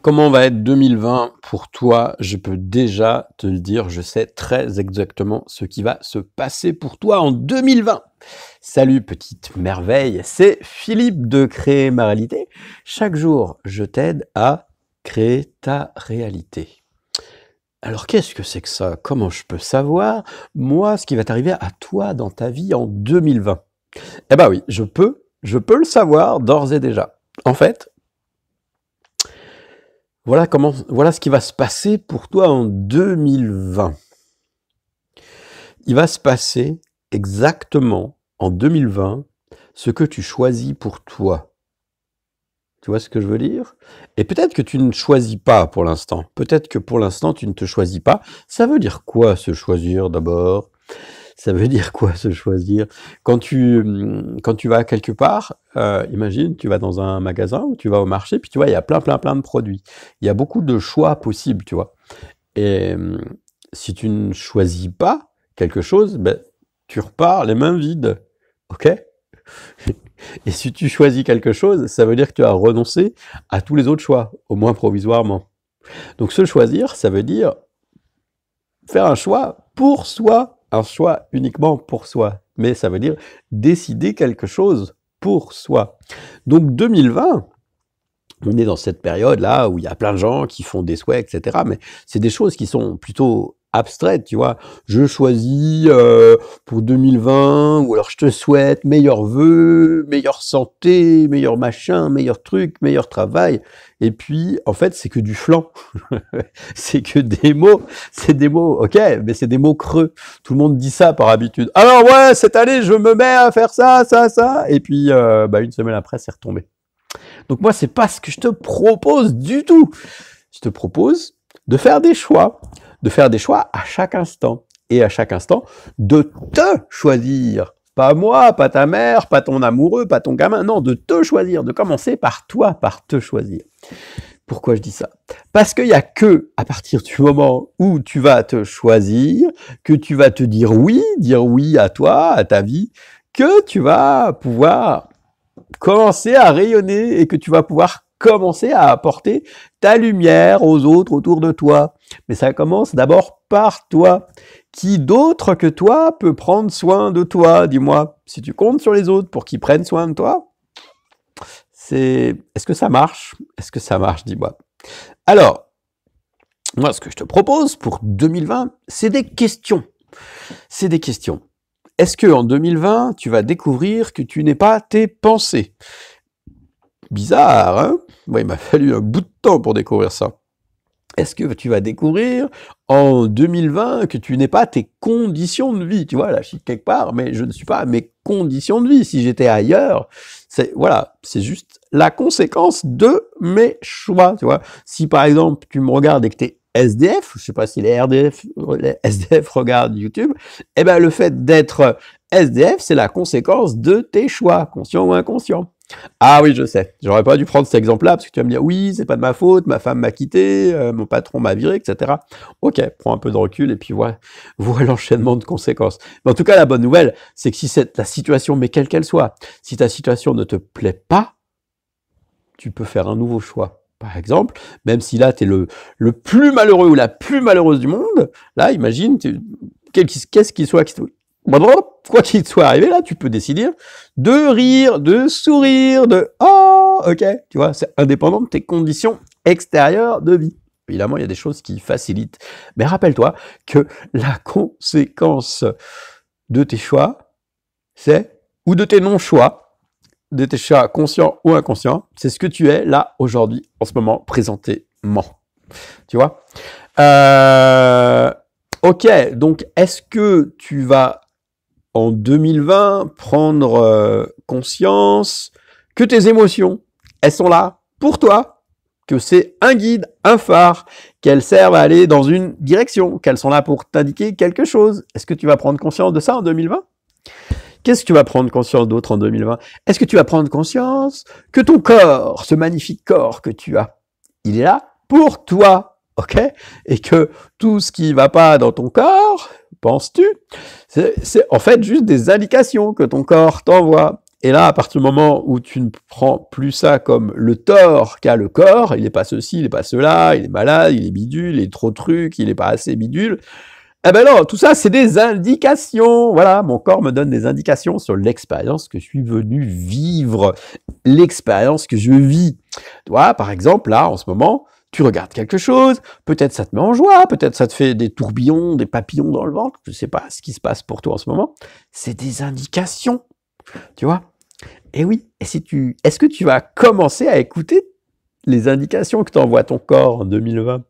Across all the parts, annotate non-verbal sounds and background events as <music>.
Comment va être 2020 pour toi Je peux déjà te le dire, je sais très exactement ce qui va se passer pour toi en 2020. Salut petite merveille, c'est Philippe de Créer ma réalité. Chaque jour, je t'aide à créer ta réalité. Alors qu'est-ce que c'est que ça Comment je peux savoir, moi, ce qui va t'arriver à toi dans ta vie en 2020 Eh ben oui, je peux, je peux le savoir d'ores et déjà. En fait, voilà, comment, voilà ce qui va se passer pour toi en 2020. Il va se passer exactement en 2020 ce que tu choisis pour toi. Tu vois ce que je veux dire Et peut-être que tu ne choisis pas pour l'instant. Peut-être que pour l'instant, tu ne te choisis pas. Ça veut dire quoi se choisir d'abord ça veut dire quoi se choisir quand tu, quand tu vas quelque part, euh, imagine, tu vas dans un magasin ou tu vas au marché, puis tu vois, il y a plein, plein, plein de produits. Il y a beaucoup de choix possibles, tu vois. Et euh, si tu ne choisis pas quelque chose, ben, tu repars les mains vides. OK <laughs> Et si tu choisis quelque chose, ça veut dire que tu as renoncé à tous les autres choix, au moins provisoirement. Donc se choisir, ça veut dire faire un choix pour soi un choix uniquement pour soi, mais ça veut dire décider quelque chose pour soi. Donc 2020, on est dans cette période-là où il y a plein de gens qui font des souhaits, etc. Mais c'est des choses qui sont plutôt abstrait tu vois. Je choisis euh, pour 2020, ou alors je te souhaite meilleurs vœux, meilleure santé, meilleur machin, meilleur truc, meilleur travail. Et puis, en fait, c'est que du flanc. <laughs> c'est que des mots. C'est des mots, ok, mais c'est des mots creux. Tout le monde dit ça par habitude. Alors ouais, cette année, je me mets à faire ça, ça, ça. Et puis, euh, bah, une semaine après, c'est retombé. Donc moi, c'est pas ce que je te propose du tout. Je te propose de faire des choix, de faire des choix à chaque instant. Et à chaque instant, de te choisir. Pas moi, pas ta mère, pas ton amoureux, pas ton gamin. Non, de te choisir, de commencer par toi, par te choisir. Pourquoi je dis ça Parce qu'il n'y a que à partir du moment où tu vas te choisir, que tu vas te dire oui, dire oui à toi, à ta vie, que tu vas pouvoir commencer à rayonner et que tu vas pouvoir commencer à apporter ta lumière aux autres autour de toi. Mais ça commence d'abord par toi. Qui d'autre que toi peut prendre soin de toi Dis-moi, si tu comptes sur les autres pour qu'ils prennent soin de toi, c'est... Est-ce que ça marche Est-ce que ça marche Dis-moi. Alors, moi, ce que je te propose pour 2020, c'est des questions. C'est des questions. Est-ce que en 2020, tu vas découvrir que tu n'es pas tes pensées Bizarre, hein Il m'a fallu un bout de temps pour découvrir ça. Est-ce que tu vas découvrir en 2020 que tu n'es pas tes conditions de vie Tu vois, là, je suis quelque part, mais je ne suis pas mes conditions de vie. Si j'étais ailleurs, c'est voilà, c'est juste la conséquence de mes choix. Tu vois, si par exemple tu me regardes et que tu es SDF, je sais pas si les RDF, SDF regardent YouTube, eh ben le fait d'être SDF, c'est la conséquence de tes choix, conscients ou inconscients. Ah oui, je sais. J'aurais pas dû prendre cet exemple-là parce que tu vas me dire oui, c'est pas de ma faute, ma femme m'a quitté, euh, mon patron m'a viré, etc. Ok, prends un peu de recul et puis vois, <laughs> vois l'enchaînement de conséquences. Mais en tout cas, la bonne nouvelle, c'est que si c'est ta situation, mais quelle qu'elle soit, si ta situation ne te plaît pas, tu peux faire un nouveau choix. Par exemple, même si là, tu es le, le plus malheureux ou la plus malheureuse du monde, là, imagine, qu'est-ce qui soit, quoi qu'il soit arrivé là, tu peux décider de rire, de sourire, de oh, ok, tu vois, c'est indépendant de tes conditions extérieures de vie. Évidemment, il y a des choses qui facilitent. Mais rappelle-toi que la conséquence de tes choix, c'est, ou de tes non-choix, de tes choix conscients ou inconscients, c'est ce que tu es là aujourd'hui, en ce moment, présentément. Tu vois euh, Ok, donc est-ce que tu vas en 2020, prendre euh, conscience que tes émotions, elles sont là pour toi, que c'est un guide, un phare, qu'elles servent à aller dans une direction, qu'elles sont là pour t'indiquer quelque chose. Est-ce que tu vas prendre conscience de ça en 2020 Qu'est-ce que tu vas prendre conscience d'autre en 2020 Est-ce que tu vas prendre conscience que ton corps, ce magnifique corps que tu as, il est là pour toi, ok Et que tout ce qui va pas dans ton corps, penses-tu, c'est en fait juste des indications que ton corps t'envoie. Et là, à partir du moment où tu ne prends plus ça comme le tort qu'a le corps, il n'est pas ceci, il n'est pas cela, il est malade, il est bidule, il est trop truc, il n'est pas assez bidule. Eh ben non, tout ça, c'est des indications. Voilà, mon corps me donne des indications sur l'expérience que je suis venu vivre, l'expérience que je vis. Toi, par exemple, là, en ce moment, tu regardes quelque chose, peut-être ça te met en joie, peut-être ça te fait des tourbillons, des papillons dans le ventre, je ne sais pas ce qui se passe pour toi en ce moment. C'est des indications, tu vois. Et oui, et si est-ce que tu vas commencer à écouter les indications que t'envoie ton corps en 2020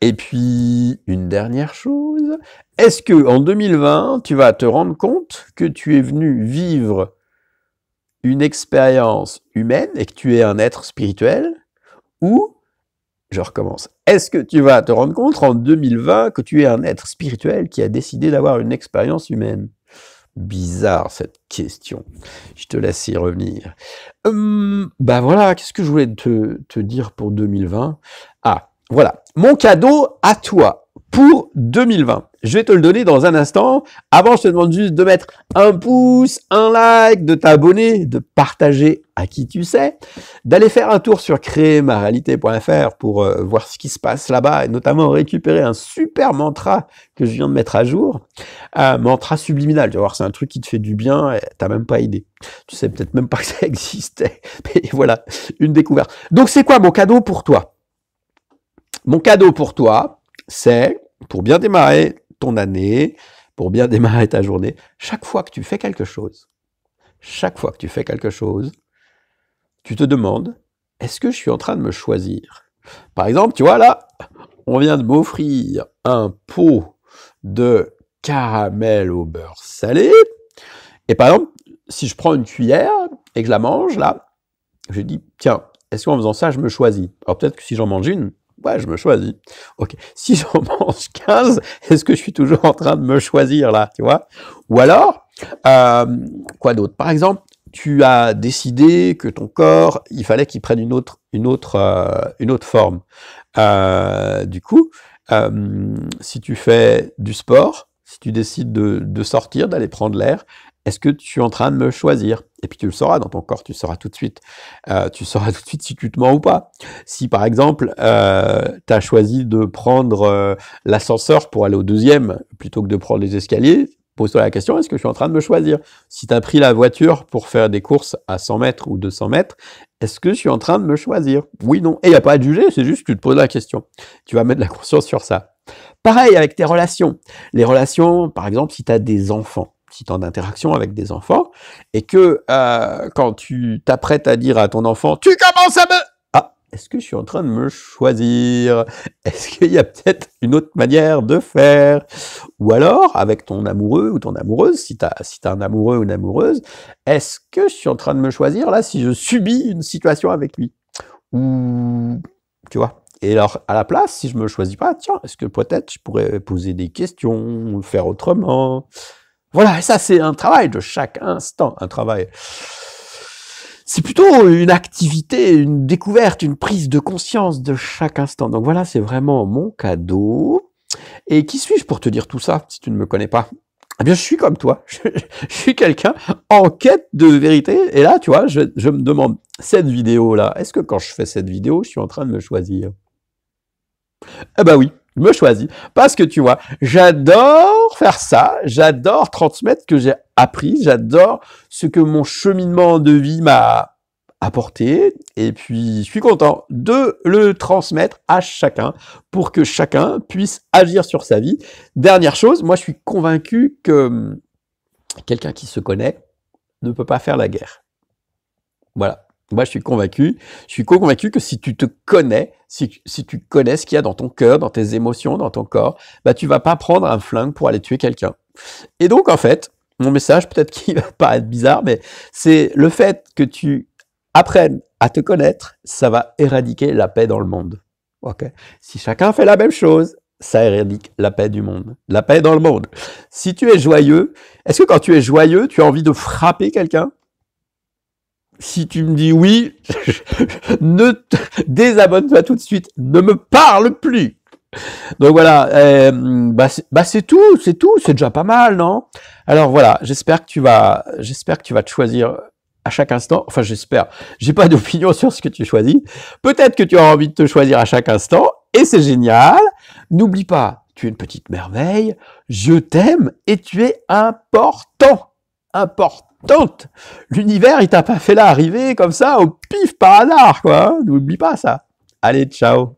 Et puis, une dernière chose, est-ce que en 2020, tu vas te rendre compte que tu es venu vivre une expérience humaine et que tu es un être spirituel ou, je recommence, est-ce que tu vas te rendre compte en 2020 que tu es un être spirituel qui a décidé d'avoir une expérience humaine Bizarre cette question. Je te laisse y revenir. Hum, bah voilà, qu'est-ce que je voulais te, te dire pour 2020 Ah, voilà. Mon cadeau à toi pour 2020. Je vais te le donner dans un instant. Avant, je te demande juste de mettre un pouce, un like, de t'abonner, de partager à qui tu sais, d'aller faire un tour sur créermaréalité.fr pour euh, voir ce qui se passe là-bas et notamment récupérer un super mantra que je viens de mettre à jour. un euh, mantra subliminal, tu vas voir, c'est un truc qui te fait du bien et n'as même pas idée. Tu sais peut-être même pas que ça existait. <laughs> Mais voilà, une découverte. Donc c'est quoi mon cadeau pour toi Mon cadeau pour toi, c'est, pour bien démarrer, ton année, pour bien démarrer ta journée, chaque fois que tu fais quelque chose, chaque fois que tu fais quelque chose, tu te demandes, est-ce que je suis en train de me choisir Par exemple, tu vois là, on vient de m'offrir un pot de caramel au beurre salé. Et par exemple, si je prends une cuillère et que je la mange là, je dis, tiens, est-ce qu'en faisant ça, je me choisis Alors peut-être que si j'en mange une, Ouais, je me choisis. Ok. <laughs> Si j'en mange 15, est-ce que je suis toujours en train de me choisir là, tu vois Ou alors, euh, quoi d'autre Par exemple, tu as décidé que ton corps, il fallait qu'il prenne une autre, une autre, euh, une autre forme. Euh, du coup, si tu fais du sport, si tu décides de sortir, d'aller prendre l'air, est-ce que tu es en train de me choisir et puis tu le sauras dans ton corps, tu sauras tout de suite. Euh, tu sauras <laughs> tout de suite si tu te mens ou pas. Si par exemple, euh, tu as choisi de prendre euh, l'ascenseur pour aller au deuxième plutôt que de prendre les escaliers, pose-toi la question, est-ce que je suis en train de me choisir Si tu as pris la voiture pour faire des courses à 100 mètres ou 200 mètres, est-ce que je suis en train de me choisir Oui, non. Et il n'y a pas à te juger, c'est juste que tu te poses la question. Tu vas mettre la conscience sur ça. Pareil avec tes relations. Les relations, par exemple, si tu as des enfants petit temps d'interaction avec des enfants, et que euh, quand tu t'apprêtes à dire à ton enfant, tu commences à me... Ah, est-ce que je suis en train de me choisir Est-ce qu'il y a peut-être une autre manière de faire Ou alors, avec ton amoureux ou ton amoureuse, si tu as, si un amoureux ou une amoureuse, est-ce que je suis en train de me choisir là si je subis une situation avec lui Ou... Tu vois et alors, à la place, si je me choisis pas, tiens, est-ce que peut-être je pourrais poser des questions, faire autrement voilà, ça c'est un travail de chaque instant, un travail. C'est plutôt une activité, une découverte, une prise de conscience de chaque instant. Donc voilà, c'est vraiment mon cadeau. Et qui suis-je pour te dire tout ça si tu ne me connais pas eh bien, je suis comme toi. <laughs> Je, suis quelqu'un en quête de vérité. Et là, tu vois, je, je me demande, cette vidéo-là, est-ce que quand je fais cette vidéo, je suis en train de me choisir Eh ben oui, je me choisis parce que tu vois, j'adore faire ça, j'adore transmettre ce que j'ai appris, j'adore ce que mon cheminement de vie m'a apporté et puis je suis content de le transmettre à chacun pour que chacun puisse agir sur sa vie. Dernière chose, moi je suis convaincu que hum, quelqu'un qui se connaît ne peut pas faire la guerre. Voilà. Moi, je suis convaincu, je suis convaincu que si tu te connais, si, tu connais ce qu'il y a dans ton cœur, dans tes émotions, dans ton corps, bah, tu vas pas prendre un flingue pour aller tuer quelqu'un. Et donc, en fait, mon message, peut-être qu'il va être bizarre, mais c'est le fait que tu apprennes à te connaître, ça va éradiquer la paix dans le monde. Ok Si chacun fait la même chose, ça éradique la paix du monde, la paix dans le monde. Si tu es joyeux, est-ce que quand tu es joyeux, tu as envie de frapper quelqu'un si tu me dis oui, <laughs> ne te désabonne pas tout de suite, ne me parle plus. Donc voilà, euh, bah, bah c'est tout, c'est tout, c'est déjà pas mal, non Alors voilà, j'espère que tu vas, j'espère que tu vas te choisir à chaque instant. Enfin, j'espère. J'ai pas d'opinion sur ce que tu choisis. Peut-être que tu as envie de te choisir à chaque instant, et c'est génial. N'oublie pas, tu es une petite merveille. Je t'aime et tu es important, important. Donc, L'univers, il t'a pas fait là arriver comme ça, au pif, par hasard, quoi. Hein. N'oublie pas ça. Allez, ciao.